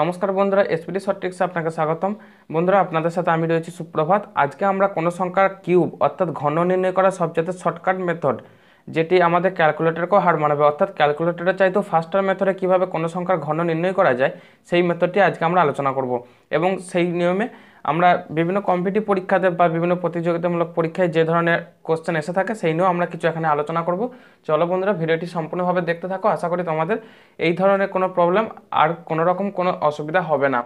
নমস্কার বন্ধুরা SPD short ট্রিক্সে আপনাকে স্বাগতম বন্ধুরা আপনাদের সাথে আমি রয়েছি সুপ্রভাত আজকে আমরা কোনো সংখ্যার কিউব অর্থাৎ ঘন নির্ণয় করা সবচেয়ে শর্টকাট মেথড যেটি আমাদের ক্যালকুলেটরকেও হার মানাবে অর্থাৎ ক্যালকুলেটরের চাইতেও ফার্স্টার মেথডে কীভাবে কোনো সংখ্যার ঘন নির্ণয় করা যায় সেই মেথডটি আজকে আমরা আলোচনা করব এবং সেই নিয়মে আমরা বিভিন্ন কম্পিটিভ পরীক্ষাতে বা বিভিন্ন প্রতিযোগিতামূলক পরীক্ষায় যে ধরনের কোশ্চেন এসে থাকে সেই নিয়েও আমরা কিছু এখানে আলোচনা করব চলো বন্ধুরা ভিডিওটি সম্পূর্ণভাবে দেখতে থাকো আশা করি তোমাদের এই ধরনের কোনো প্রবলেম আর কোনো রকম কোনো অসুবিধা হবে না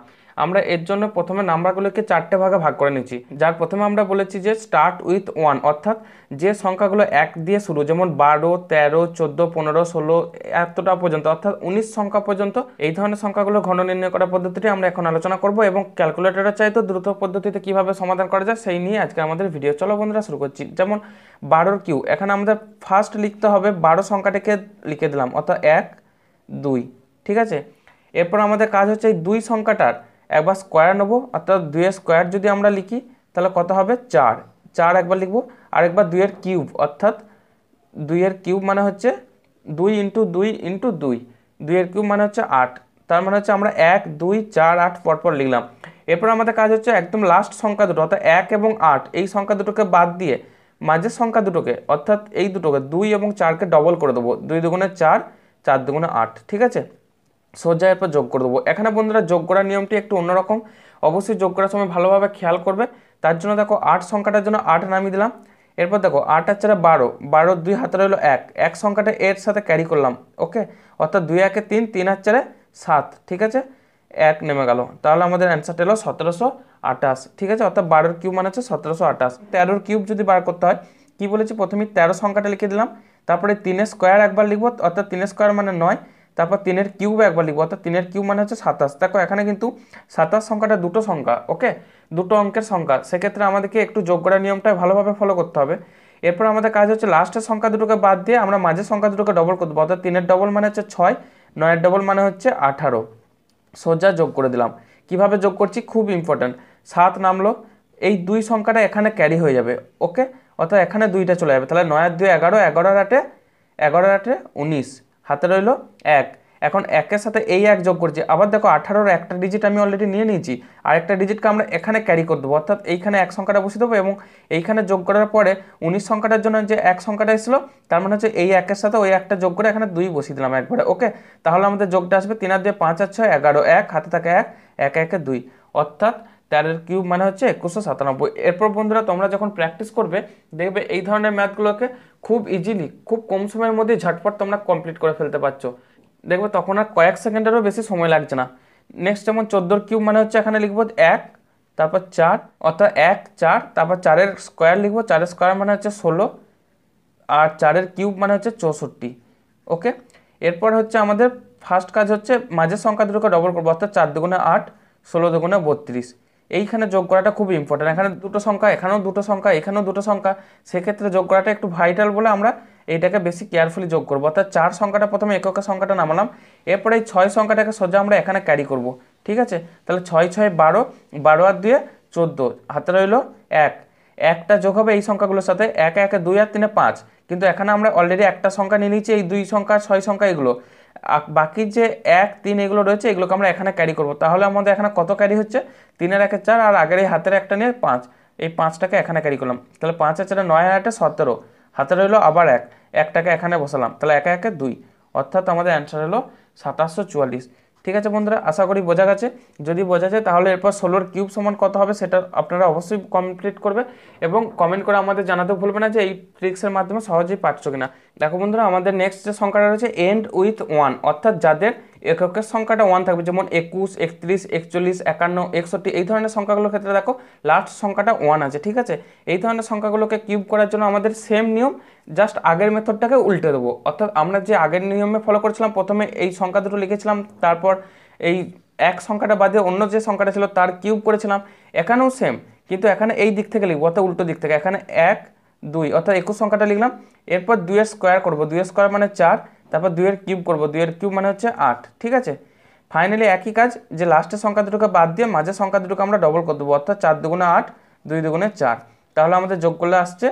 আমরা এর জন্য প্রথমে নাম্বারগুলোকে চারটে ভাগে ভাগ করে নিচ্ছি যার প্রথমে আমরা বলেছি যে স্টার্ট উইথ ওয়ান অর্থাৎ যে সংখ্যাগুলো এক দিয়ে শুরু যেমন বারো তেরো চোদ্দো পনেরো ষোলো এতটা পর্যন্ত অর্থাৎ উনিশ সংখ্যা পর্যন্ত এই ধরনের সংখ্যাগুলো ঘন নির্ণয় করার পদ্ধতিটি আমরা এখন আলোচনা করব এবং ক্যালকুলেটরের চাইতে দ্রুত পদ্ধতিতে কিভাবে সমাধান করা যায় সেই নিয়ে আজকে আমাদের ভিডিও চলো বন্ধুরা শুরু করছি যেমন বারোর কিউ এখানে আমাদের ফার্স্ট লিখতে হবে বারো সংখ্যাটিকে লিখে দিলাম অর্থাৎ এক দুই ঠিক আছে এরপর আমাদের কাজ হচ্ছে এই দুই সংখ্যাটার একবার স্কোয়ার নেবো অর্থাৎ দুইয়ের স্কোয়ার যদি আমরা লিখি তাহলে কত হবে চার চার একবার লিখবো আরেকবার দুইয়ের কিউব অর্থাৎ দুইয়ের কিউব মানে হচ্ছে দুই ইন্টু দুই ইন্টু দুই দুইয়ের কিউব মানে হচ্ছে আট তার মানে হচ্ছে আমরা এক দুই চার আট পরপর লিখলাম এরপর আমাদের কাজ হচ্ছে একদম লাস্ট সংখ্যা দুটো অর্থাৎ এক এবং আট এই সংখ্যা দুটোকে বাদ দিয়ে মাঝের সংখ্যা দুটোকে অর্থাৎ এই দুটোকে দুই এবং চারকে ডবল করে দেবো দুই দুগুণে চার চার দুগুণে আট ঠিক আছে সোজা পর যোগ করে দেবো এখানে বন্ধুরা যোগ করার নিয়মটি একটু অন্যরকম অবশ্যই যোগ করার সময় ভালোভাবে খেয়াল করবে তার জন্য দেখো আট সংখ্যাটার জন্য আট নামিয়ে দিলাম এরপর দেখো আট আর চারে বারো বারোর দুই হাতে রইলো এক এক সংখ্যাটা এর সাথে ক্যারি করলাম ওকে অর্থাৎ দুই একে তিন তিন আর চারে সাত ঠিক আছে এক নেমে গেল তাহলে আমাদের অ্যান্সারটা এলো সতেরোশো আটাশ ঠিক আছে অর্থাৎ বারোর কিউব মানে হচ্ছে সতেরোশো আটাশ তেরোর কিউব যদি বার করতে হয় কি বলেছি প্রথমে তেরো সংখ্যাটা লিখে দিলাম তারপরে তিনের স্কোয়ার একবার লিখবো অর্থাৎ তিনের স্কোয়ার মানে নয় তারপর তিনের কিউব একবার লিখবো অর্থাৎ তিনের কিউব মানে হচ্ছে সাতাশ দেখো এখানে কিন্তু সাতাশ সংখ্যাটা দুটো সংখ্যা ওকে দুটো অঙ্কের সংখ্যা সেক্ষেত্রে আমাদেরকে একটু যোগ করার নিয়মটাই ভালোভাবে ফলো করতে হবে এরপর আমাদের কাজ হচ্ছে লাস্টের সংখ্যা দুটোকে বাদ দিয়ে আমরা মাঝের সংখ্যা দুটোকে ডবল করবো অর্থাৎ তিনের ডবল মানে হচ্ছে ছয় নয়ের ডবল মানে হচ্ছে আঠারো সোজা যোগ করে দিলাম কিভাবে যোগ করছি খুব ইম্পর্ট্যান্ট সাত নামলো এই দুই সংখ্যাটা এখানে ক্যারি হয়ে যাবে ওকে অর্থাৎ এখানে দুইটা চলে যাবে তাহলে নয়ের দুই এগারো এগারো আটে এগারো আটে উনিশ হাতে রইল এক এখন একের সাথে এই এক যোগ করছি আবার দেখো আঠারোর একটা ডিজিট আমি অলরেডি নিয়ে নিয়েছি আর একটা ডিজিটকে আমরা এখানে ক্যারি করে দেবো অর্থাৎ এইখানে এক সংখ্যাটা বসে দেবো এবং এইখানে যোগ করার পরে উনিশ সংখ্যাটার জন্য যে এক সংখ্যাটা এসেছিলো তার মানে হচ্ছে এই একের সাথে ওই একটা যোগ করে এখানে দুই বসিয়ে দিলাম একবারে ওকে তাহলে আমাদের যোগটা আসবে তিন আর দিয়ে পাঁচ আর ছয় এগারো এক হাতে থাকে এক এক একে দুই অর্থাৎ তেরোর কিউব মানে হচ্ছে একুশশো সাতানব্বই এরপর বন্ধুরা তোমরা যখন প্র্যাকটিস করবে দেখবে এই ধরনের ম্যাথগুলোকে খুব ইজিলি খুব কম সময়ের মধ্যে ঝটপট তোমরা কমপ্লিট করে ফেলতে পারছো দেখবে তখন আর কয়েক সেকেন্ডেরও বেশি সময় লাগছে না নেক্সট যেমন চোদ্দোর কিউব মানে হচ্ছে এখানে লিখবো এক তারপর চার অর্থাৎ এক চার তারপর চারের স্কোয়ার লিখব চারের স্কোয়ার মানে হচ্ছে ষোলো আর চারের কিউব মানে হচ্ছে চৌষট্টি ওকে এরপর হচ্ছে আমাদের ফার্স্ট কাজ হচ্ছে মাঝের সংখ্যা দুটোকে ডবল করবো অর্থাৎ চার দুগুণে আট ষোলো দুগুণে বত্রিশ এইখানে যোগ করাটা খুবই ইম্পর্টেন্ট এখানে দুটো সংখ্যা এখানেও দুটো সংখ্যা এখানেও দুটো সংখ্যা সেক্ষেত্রে যোগ করাটা একটু ভাইটাল বলে আমরা এইটাকে বেশি কেয়ারফুলি যোগ করবো অর্থাৎ চার সংখ্যাটা প্রথমে এককের সংখ্যাটা নামালাম এরপরে এই ছয় সংখ্যাটাকে সোজা আমরা এখানে ক্যারি করব ঠিক আছে তাহলে ছয় ছয় বারো বারো আর দুয়ে চোদ্দো হাতে রইল এক একটা যোগ হবে এই সংখ্যাগুলোর সাথে এক একে দুই আর তিনে পাঁচ কিন্তু এখানে আমরা অলরেডি একটা সংখ্যা নিয়ে নিয়েছি এই দুই সংখ্যা ছয় সংখ্যা এগুলো বাকি যে এক তিন এগুলো রয়েছে এগুলোকে আমরা এখানে ক্যারি করব তাহলে আমাদের এখানে কত ক্যারি হচ্ছে তিনের একের চার আর আগের এই হাতের একটা নিয়ে পাঁচ এই পাঁচটাকে এখানে ক্যারি করলাম তাহলে পাঁচ আর চারে নয় আর একটা সতেরো হাতে রইলো আবার এক একটাকে এখানে বসালাম তাহলে একে একে দুই অর্থাৎ আমাদের অ্যান্সার হলো সাতাশশো চুয়াল্লিশ ঠিক আছে বন্ধুরা আশা করি বোঝা গেছে যদি বোঝা যায় তাহলে এরপর ষোলোর কিউব সমান কত হবে সেটা আপনারা অবশ্যই কমপ্লিট করবে এবং কমেন্ট করে আমাদের জানাতে ভুলবে না যে এই ট্রিক্সের মাধ্যমে সহজেই পারছো কিনা দেখো বন্ধুরা আমাদের নেক্সট যে সংখ্যাটা রয়েছে এন্ড উইথ ওয়ান অর্থাৎ যাদের এককের সংখ্যাটা ওয়ান থাকবে যেমন একুশ একত্রিশ একচল্লিশ একান্ন একষট্টি এই ধরনের সংখ্যাগুলোর ক্ষেত্রে দেখো লাস্ট সংখ্যাটা ওয়ান আছে ঠিক আছে এই ধরনের সংখ্যাগুলোকে কিউব করার জন্য আমাদের সেম নিয়ম জাস্ট আগের মেথডটাকে উল্টে দেবো অর্থাৎ আমরা যে আগের নিয়মে ফলো করেছিলাম প্রথমে এই সংখ্যা দুটো লিখেছিলাম তারপর এই এক সংখ্যাটা বাদে অন্য যে সংখ্যাটা ছিল তার কিউব করেছিলাম এখানেও সেম কিন্তু এখানে এই দিক থেকে লিখবো অর্থাৎ উল্টো দিক থেকে এখানে এক দুই অর্থাৎ একুশ সংখ্যাটা লিখলাম এরপর দুইয়ের স্কোয়ার করবো দুইয়ের স্কোয়ার মানে চার তারপর দুইয়ের কিউব করব দুইয়ের কিউব মানে হচ্ছে আট ঠিক আছে ফাইনালি একই কাজ যে লাস্টের সংখ্যা দুটোকে বাদ দিয়ে মাঝের সংখ্যা দুটোকে আমরা ডবল করে দেবো অর্থাৎ চার দুগুণে আট দুই দুগুণে চার তাহলে আমাদের যোগ করলে আসছে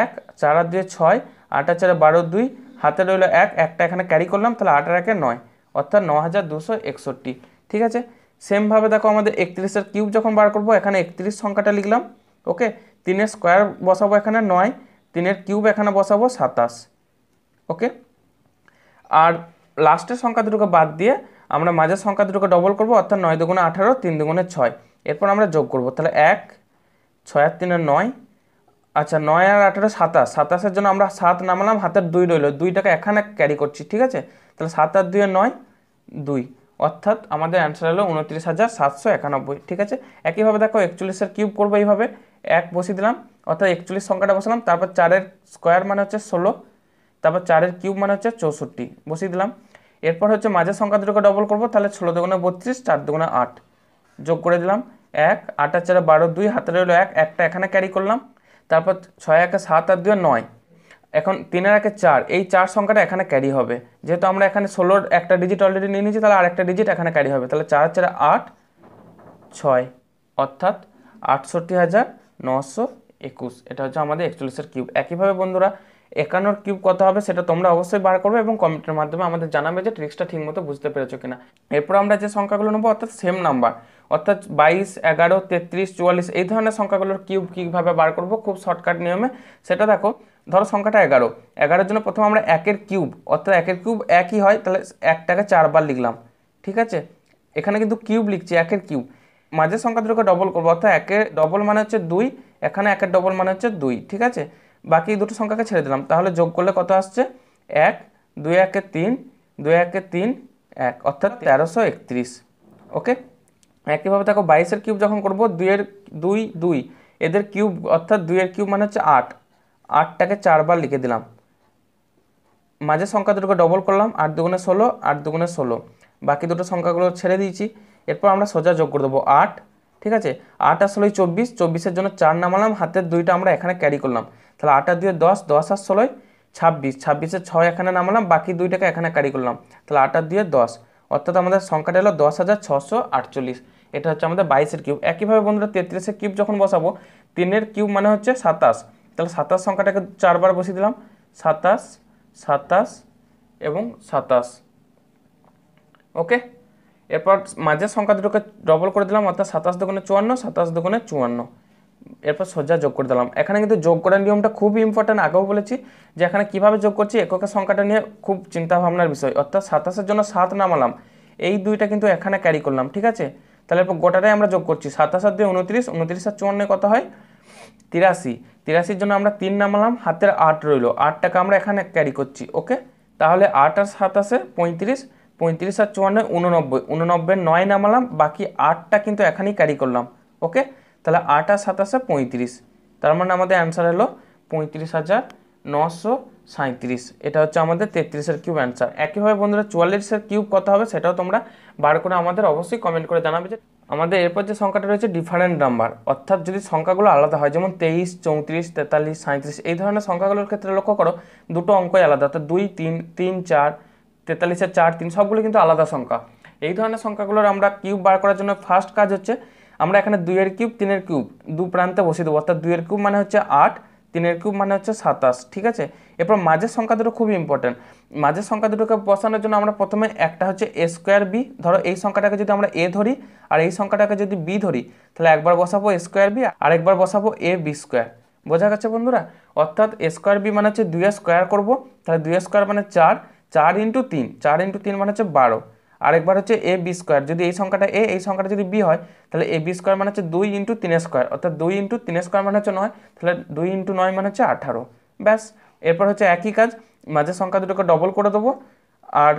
এক চার আর দুয়ে ছয় আট আর চারে বারো দুই হাতে রইল এক একটা এখানে ক্যারি করলাম তাহলে আট আর একে নয় অর্থাৎ ন হাজার দুশো একষট্টি ঠিক আছে সেমভাবে দেখো আমাদের একত্রিশের কিউব যখন বার করবো এখানে একত্রিশ সংখ্যাটা লিখলাম ওকে তিনের স্কোয়ার বসাবো এখানে নয় তিনের কিউব এখানে বসাবো সাতাশ ওকে আর লাস্টের সংখ্যা দুটোকে বাদ দিয়ে আমরা মাঝের সংখ্যা দুটোকে ডবল করব অর্থাৎ নয় দুগুণে আঠারো তিন দুগুণে ছয় এরপর আমরা যোগ করব তাহলে এক ছয় আর তিনে নয় আচ্ছা নয় আর আঠেরো সাতাশ সাতাশের জন্য আমরা সাত নামালাম হাতের দুই রইল দুইটাকে এখানে ক্যারি করছি ঠিক আছে তাহলে সাত আর দুয়ে নয় দুই অর্থাৎ আমাদের অ্যান্সার হলো উনত্রিশ হাজার সাতশো একানব্বই ঠিক আছে একইভাবে দেখো একচল্লিশের কিউব করবো এইভাবে এক বসিয়ে দিলাম অর্থাৎ একচল্লিশ সংখ্যাটা বসালাম তারপর চারের স্কোয়ার মানে হচ্ছে ষোলো তারপর চারের কিউব মানে হচ্ছে চৌষট্টি বসিয়ে দিলাম এরপর হচ্ছে মাঝের সংখ্যা দুটোকে ডবল করবো তাহলে ষোলো দুগুণে বত্রিশ চার দুগুণে আট যোগ করে দিলাম এক আট আর চারে বারো দুই হাতে রইলো এক একটা এখানে ক্যারি করলাম তারপর ছয় একে সাত আর দুয়ে নয় এখন তিনের একে চার এই চার সংখ্যাটা এখানে ক্যারি হবে যেহেতু আমরা এখানে ষোলোর একটা ডিজিট অলরেডি নিয়ে নিয়েছি তাহলে আর একটা ডিজিট এখানে ক্যারি হবে তাহলে চার চারে আট ছয় অর্থাৎ আটষট্টি হাজার নশো একুশ এটা হচ্ছে আমাদের একচল্লিশের কিউব একইভাবে বন্ধুরা একান্নর কিউব কত হবে সেটা তোমরা অবশ্যই বার করবে এবং কমেন্টের মাধ্যমে আমাদের জানাবে যে ট্রিক্সটা ঠিকমতো বুঝতে পেরেছো কিনা এরপর আমরা যে সংখ্যাগুলো নেবো অর্থাৎ সেম নাম্বার অর্থাৎ বাইশ এগারো তেত্রিশ চুয়াল্লিশ এই ধরনের সংখ্যাগুলোর কিউব কীভাবে বার করবো খুব শর্টকাট নিয়মে সেটা দেখো ধরো সংখ্যাটা এগারো এগারোর জন্য প্রথমে আমরা একের কিউব অর্থাৎ একের কিউব একই হয় তাহলে একটাকে চারবার লিখলাম ঠিক আছে এখানে কিন্তু কিউব লিখছি একের কিউব মাঝের সংখ্যা দুটোকে ডবল করবো অর্থাৎ একের ডবল মানে হচ্ছে দুই এখানে একের ডবল মানে হচ্ছে দুই ঠিক আছে বাকি দুটো সংখ্যাকে ছেড়ে দিলাম তাহলে যোগ করলে কত আসছে এক দুই একে তিন দুই একে তিন এক অর্থাৎ তেরোশো একত্রিশ ওকে একইভাবে দেখো বাইশের কিউব যখন করবো দুইয়ের দুই দুই এদের কিউব অর্থাৎ দুইয়ের কিউব মানে হচ্ছে আট আটটাকে চারবার লিখে দিলাম মাঝে সংখ্যা দুটোকে ডবল করলাম আট দুগুণে ষোলো আট দুগুণে ষোলো বাকি দুটো সংখ্যাগুলো ছেড়ে দিয়েছি এরপর আমরা সোজা যোগ করে দেবো আট ঠিক আছে আট আসলে চব্বিশ চব্বিশের জন্য চার নামালাম হাতের দুইটা আমরা এখানে ক্যারি করলাম তাহলে আটা দুয়ে দশ দশ আর ষোলোয় ছাব্বিশ ছাব্বিশে ছয় এখানে নামালাম বাকি দুইটাকে এখানে কারি করলাম তাহলে আটা দুয়ে দশ অর্থাৎ আমাদের সংখ্যাটা হলো দশ হাজার ছশো আটচল্লিশ এটা হচ্ছে আমাদের বাইশের কিউব একইভাবে বন্ধুরা তেত্রিশের কিউব যখন বসাবো তিনের কিউব মানে হচ্ছে সাতাশ তাহলে সাতাশ সংখ্যাটাকে চারবার বসিয়ে দিলাম সাতাশ সাতাশ এবং সাতাশ ওকে এরপর মাঝের সংখ্যা দুটোকে ডবল করে দিলাম অর্থাৎ সাতাশ দোকানে চুয়ান্ন সাতাশ দোকানে চুয়ান্ন এরপর সজ্জা যোগ করে দিলাম এখানে কিন্তু যোগ করার নিয়মটা খুব ইম্পর্ট্যান্ট আগেও বলেছি যে এখানে কীভাবে যোগ করছি এককের সংখ্যাটা নিয়ে খুব চিন্তা ভাবনার বিষয় অর্থাৎ সাতাশের জন্য সাত নামালাম এই দুইটা কিন্তু এখানে ক্যারি করলাম ঠিক আছে তাহলে এরপর গোটাটাই আমরা যোগ করছি সাতাশ আর দুই উনত্রিশ উনত্রিশ আর চুয়ান্ন কত হয় তিরাশি তিরাশির জন্য আমরা তিন নামালাম হাতের আট রইল আট টাকা আমরা এখানে ক্যারি করছি ওকে তাহলে আট আর সাতাশে পঁয়ত্রিশ পঁয়ত্রিশ আর চুয়ান্ন উননব্বই উননব্বই নয় নামালাম বাকি আটটা কিন্তু এখানেই ক্যারি করলাম ওকে তাহলে আট আর সাতাশে পঁয়ত্রিশ তার মানে আমাদের অ্যান্সার হলো পঁয়ত্রিশ হাজার নশো সাঁত্রিশ এটা হচ্ছে আমাদের তেত্রিশের কিউব অ্যান্সার একইভাবে বন্ধুরা চুয়াল্লিশের কিউব কত হবে সেটাও তোমরা বার করে আমাদের অবশ্যই কমেন্ট করে জানাবে যে আমাদের এরপর যে সংখ্যাটা রয়েছে ডিফারেন্ট নাম্বার অর্থাৎ যদি সংখ্যাগুলো আলাদা হয় যেমন তেইশ চৌত্রিশ তেতাল্লিশ সাঁত্রিশ এই ধরনের সংখ্যাগুলোর ক্ষেত্রে লক্ষ্য করো দুটো অঙ্কই আলাদা অর্থাৎ দুই তিন তিন চার তেতাল্লিশের চার তিন সবগুলো কিন্তু আলাদা সংখ্যা এই ধরনের সংখ্যাগুলোর আমরা কিউব বার করার জন্য ফার্স্ট কাজ হচ্ছে আমরা এখানে দুইয়ের কিউব তিনের কিউব দু প্রান্তে বসিয়ে দেবো অর্থাৎ দুইয়ের কিউব মানে হচ্ছে আট তিনের কিউব মানে হচ্ছে সাতাশ ঠিক আছে এরপর মাঝের সংখ্যা দুটো খুবই ইম্পর্ট্যান্ট মাঝের সংখ্যা দুটোকে বসানোর জন্য আমরা প্রথমে একটা হচ্ছে এ স্কোয়ার বি ধরো এই সংখ্যাটাকে যদি আমরা এ ধরি আর এই সংখ্যাটাকে যদি বি ধরি তাহলে একবার বসাবো এ স্কোয়ার বি আর একবার বসাবো এ বি স্কোয়ার বোঝা গেছে বন্ধুরা অর্থাৎ এ স্কোয়ার বি মানে হচ্ছে দুই স্কোয়ার করবো তাহলে দুই স্কোয়ার মানে চার চার ইন্টু তিন চার ইন্টু তিন মানে হচ্ছে বারো আরেকবার হচ্ছে এ বি স্কোয়ার যদি এই সংখ্যাটা এ এই সংখ্যাটা যদি বি হয় তাহলে এ বি স্কোয়ার মানে হচ্ছে দুই ইন্টু তিন স্কোয়ার অর্থাৎ দুই ইন্টু তিন স্কোয়ার মানে হচ্ছে নয় তাহলে দুই ইন্টু নয় মানে হচ্ছে আঠারো ব্যাস এরপর হচ্ছে একই কাজ মাঝের সংখ্যা দুটোকে ডবল করে দেবো আর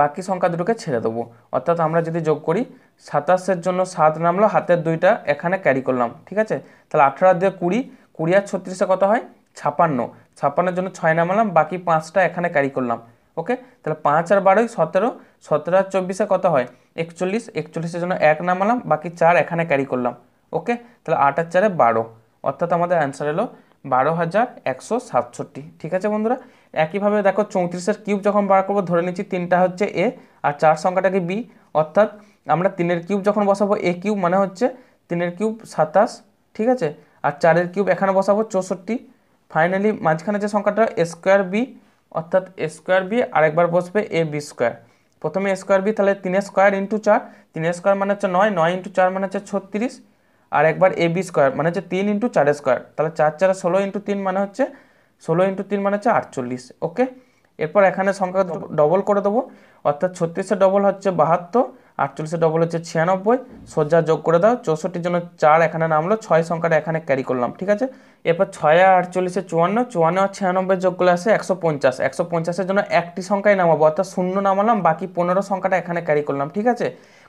বাকি সংখ্যা দুটোকে ছেড়ে দেবো অর্থাৎ আমরা যদি যোগ করি সাতাশের জন্য সাত নামলো হাতের দুইটা এখানে ক্যারি করলাম ঠিক আছে তাহলে আঠারো দিয়ে কুড়ি কুড়ি আর ছত্রিশে কত হয় ছাপান্ন ছাপান্নের জন্য ছয় নামালাম বাকি পাঁচটা এখানে ক্যারি করলাম ওকে তাহলে পাঁচ আর বারোই সতেরো সতেরো আর চব্বিশে কত হয় একচল্লিশ একচল্লিশের জন্য এক নামালাম বাকি চার এখানে ক্যারি করলাম ওকে তাহলে আট আর চারে বারো অর্থাৎ আমাদের অ্যান্সার এলো বারো হাজার একশো সাতষট্টি ঠিক আছে বন্ধুরা একইভাবে দেখো চৌত্রিশের কিউব যখন বার করবো ধরে নিচ্ছি তিনটা হচ্ছে এ আর চার সংখ্যাটাকে বি অর্থাৎ আমরা তিনের কিউব যখন বসাবো এ কিউব মানে হচ্ছে তিনের কিউব সাতাশ ঠিক আছে আর চারের কিউব এখানে বসাবো চৌষট্টি ফাইনালি মাঝখানে যে সংখ্যাটা স্কোয়ার বি অর্থাৎ এ স্কোয়ার বি আরেকবার বসবে এ বি স্কোয়ার প্রথমে স্কোয়ার বি তাহলে তিন স্কোয়ার ইন্টু চার তিন স্কোয়ার মানে হচ্ছে নয় নয় ইন্টু চার মানে হচ্ছে ছত্রিশ আর একবার এ বি স্কোয়ার মানে হচ্ছে তিন ইন্টু চার স্কোয়ার তাহলে চার চার ষোলো ইন্টু তিন মানে হচ্ছে ষোলো ইন্টু তিন মানে হচ্ছে আটচল্লিশ ওকে এরপর এখানে সংখ্যা ডবল করে দেবো অর্থাৎ ছত্রিশে ডবল হচ্ছে বাহাত্তর আটচল্লিশে ডবল হচ্ছে ছিয়ানব্বই সজ্জা যোগ করে দাও চৌষট্টির জন্য চার এখানে নামলো ছয় সংখ্যাটা এখানে ক্যারি করলাম ঠিক আছে এরপর ছয় আটচল্লিশে চুয়ান্ন চুয়ান্ন আর ছিয়ানব্বই যোগ করলে আসে একশো পঞ্চাশ একশো পঞ্চাশের জন্য একটি সংখ্যায় নামাবো অর্থাৎ শূন্য নামালাম বাকি পনেরো সংখ্যাটা এখানে ক্যারি করলাম ঠিক আছে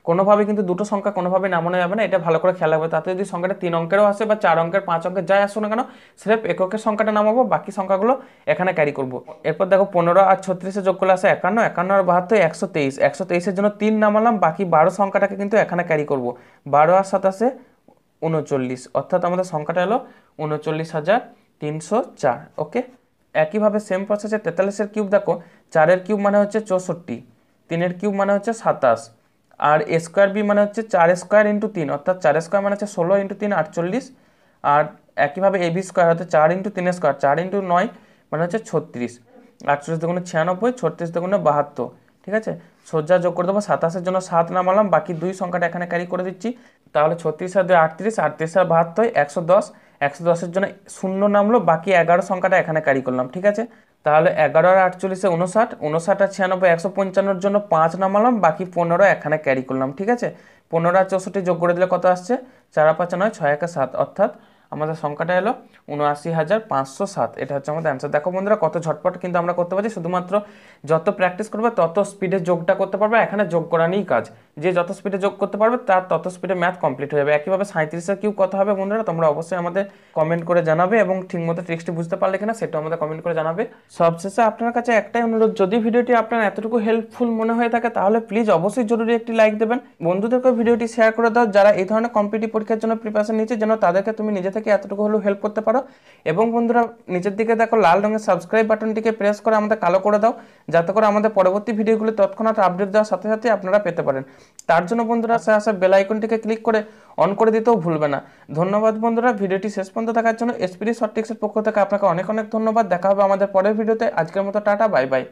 কোনোভাবে কিন্তু দুটো সংখ্যা কোনোভাবে নামানো যাবে না এটা ভালো করে খেয়াল রাখবে তাতে যদি সংখ্যাটা তিন অঙ্কেরও আসে বা চার অঙ্কের পাঁচ অঙ্কের যাই আসুক না কেন স্রেফ এককের সংখ্যাটা নামাবো বাকি সংখ্যাগুলো এখানে ক্যারি করব এরপর দেখো পনেরো আর ছত্রিশে যোগ করলে আসে একান্ন একান্ন আর বাহাত্তর একশো তেইশ একশো তেইশের জন্য তিন নামালাম বাকি বারো সংখ্যাটাকে কিন্তু এখানে ক্যারি করব বারো আর সাতাশে উনচল্লিশ অর্থাৎ আমাদের সংখ্যাটা হলো উনচল্লিশ হাজার তিনশো চার ওকে একইভাবে সেম প্রসেসে তেতাল্লিশের কিউব দেখো চারের কিউব মানে হচ্ছে চৌষট্টি তিনের কিউব মানে হচ্ছে সাতাশ আর এ স্কোয়ার বি মানে হচ্ছে চার স্কোয়ার ইন্টু তিন অর্থাৎ চার স্কোয়ার মানে হচ্ছে ষোলো ইন্টু তিন আটচল্লিশ আর একইভাবে এ বি স্কোয়ার অর্থাৎ চার ইন্টু তিন স্কোয়ার চার ইন্টু নয় মানে হচ্ছে ছত্রিশ আটচল্লিশ দুগুণে ছিয়ানব্বই ছত্রিশ দুগুণে বাহাত্তর ঠিক আছে সজ্জা যোগ করে দেবো সাতাশের জন্য সাত নামালাম বাকি দুই সংখ্যাটা এখানে ক্যারি করে দিচ্ছি তাহলে ছত্রিশ আর দুই আটত্রিশ আটত্রিশ আর বাহাত্তর একশো দশ একশো দশের জন্য শূন্য নামলো বাকি এগারো সংখ্যাটা এখানে ক্যারি করলাম ঠিক আছে তাহলে এগারো আর আটচল্লিশে উনষাট উনষাট আর ছিয়ানব্বই একশো পঞ্চান্নর জন্য পাঁচ নামালাম বাকি পনেরো এখানে ক্যারি করলাম ঠিক আছে পনেরো আর চৌষট্টি যোগ করে দিলে কত আসছে চার পাঁচ নয় ছয় একা সাত অর্থাৎ আমাদের সংখ্যাটা এলো উনআশি হাজার পাঁচশো সাত এটা হচ্ছে আমাদের অ্যান্সার দেখো বন্ধুরা কত ঝটপট কিন্তু আমরা করতে পারছি শুধুমাত্র যত প্র্যাকটিস করবে তত স্পিডে যোগটা করতে পারবে এখানে যোগ করা নিয়েই কাজ যে যত স্পিডে যোগ করতে পারবে তার তত স্পিডে ম্যাথ কমপ্লিট হয়ে যাবে একইভাবে সাঁত্রিশের কিউব কত হবে বন্ধুরা তোমরা অবশ্যই আমাদের কমেন্ট করে জানাবে এবং ঠিকমতো ট্রিক্সটি বুঝতে পারলে কিনা সেটা আমাদের কমেন্ট করে জানাবে সবশেষে আপনার কাছে একটাই অনুরোধ যদি ভিডিওটি আপনার এতটুকু হেল্পফুল মনে হয়ে থাকে তাহলে প্লিজ অবশ্যই জরুরি একটি লাইক দেবেন বন্ধুদেরকে ভিডিওটি শেয়ার করে দাও যারা এই ধরনের কম্পিটিভ পরীক্ষার জন্য প্রিপারেশন নিচ্ছে যেন তাদেরকে তুমি নিজে থেকে এতটুকু হলেও হেল্প করতে পারো এবং বন্ধুরা নিচের দিকে দেখো লাল রঙের সাবস্ক্রাইব বাটনটিকে প্রেস করে আমাদের কালো করে দাও যাতে করে আমাদের পরবর্তী ভিডিওগুলি তৎক্ষণাৎ আপডেট দেওয়ার সাথে সাথে আপনারা পেতে পারেন তার জন্য বন্ধুরা আসে বেল আইকনটিকে ক্লিক করে অন করে দিতেও ভুলবে না ধন্যবাদ বন্ধুরা ভিডিওটি শেষ পর্যন্ত দেখার জন্য এসপিডি শর্ট পক্ষ থেকে আপনাকে অনেক অনেক ধন্যবাদ দেখা হবে আমাদের পরের ভিডিওতে আজকের মতো টাটা বাই বাই